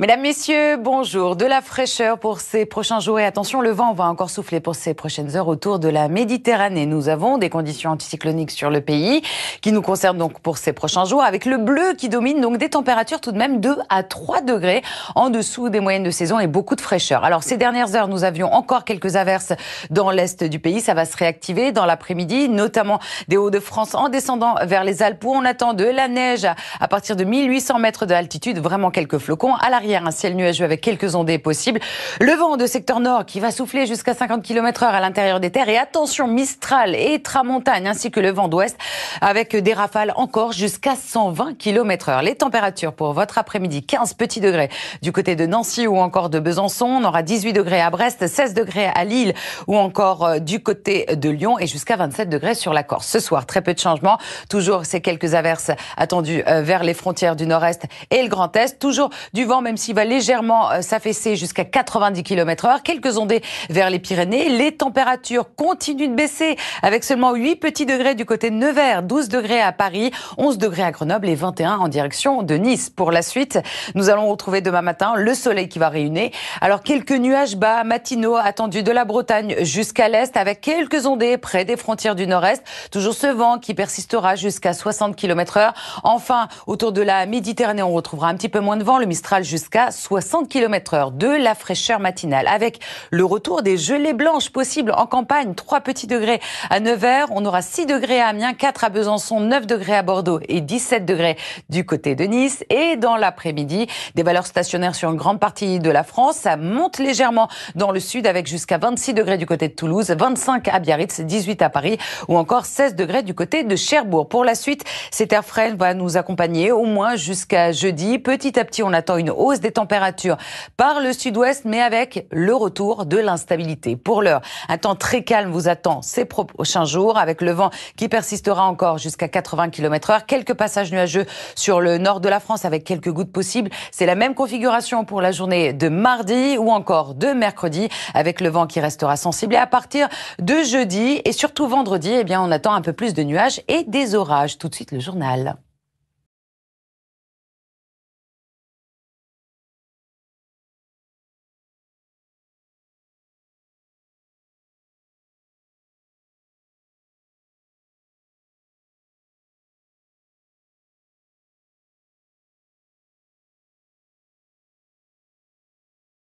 Mesdames, Messieurs, bonjour. De la fraîcheur pour ces prochains jours et attention, le vent va encore souffler pour ces prochaines heures autour de la Méditerranée. Nous avons des conditions anticycloniques sur le pays qui nous concernent donc pour ces prochains jours avec le bleu qui domine donc des températures tout de même 2 à 3 degrés en dessous des moyennes de saison et beaucoup de fraîcheur. Alors ces dernières heures, nous avions encore quelques averses dans l'est du pays. Ça va se réactiver dans l'après-midi, notamment des Hauts-de-France en descendant vers les Alpes où on attend de la neige à partir de 1800 mètres d'altitude, vraiment quelques flocons à la un ciel nuageux avec quelques ondées possibles. Le vent de secteur nord qui va souffler jusqu'à 50 km/h à l'intérieur des terres. Et attention, Mistral et Tramontagne, ainsi que le vent d'ouest, avec des rafales encore jusqu'à 120 km/h. Les températures pour votre après-midi, 15 petits degrés du côté de Nancy ou encore de Besançon. On aura 18 degrés à Brest, 16 degrés à Lille ou encore euh, du côté de Lyon et jusqu'à 27 degrés sur la Corse. Ce soir, très peu de changements. Toujours ces quelques averses attendues euh, vers les frontières du nord-est et le grand est. Toujours du vent, même s'il va légèrement euh, s'affaisser jusqu'à 90 km/h. Quelques ondées vers les Pyrénées. Les températures continuent de baisser avec seulement 8 petits degrés du côté de Nevers, 12 degrés à Paris, 11 degrés à Grenoble et 21 en direction de Nice. Pour la suite, nous allons retrouver demain matin le soleil qui va réunir. Alors quelques nuages bas matinaux attendus de la Bretagne jusqu'à l'est avec quelques ondées près des frontières du nord-est. Toujours ce vent qui persistera jusqu'à 60 km/h. Enfin, autour de la Méditerranée, on retrouvera un petit peu moins de vent, le Mistral jusqu'à jusqu'à 60 km/h, de la fraîcheur matinale, avec le retour des gelées blanches possibles en campagne, 3 petits degrés à 9h, on aura 6 degrés à Amiens, 4 à Besançon, 9 degrés à Bordeaux et 17 degrés du côté de Nice. Et dans l'après-midi, des valeurs stationnaires sur une grande partie de la France, ça monte légèrement dans le sud avec jusqu'à 26 degrés du côté de Toulouse, 25 à Biarritz, 18 à Paris ou encore 16 degrés du côté de Cherbourg. Pour la suite, cet air frais va nous accompagner au moins jusqu'à jeudi. Petit à petit, on attend une hausse des températures par le sud-ouest, mais avec le retour de l'instabilité. Pour l'heure, un temps très calme vous attend ces prochains jours, avec le vent qui persistera encore jusqu'à 80 km/h, quelques passages nuageux sur le nord de la France avec quelques gouttes possibles. C'est la même configuration pour la journée de mardi ou encore de mercredi, avec le vent qui restera sensible. Et à partir de jeudi et surtout vendredi, eh bien, on attend un peu plus de nuages et des orages. Tout de suite, le journal.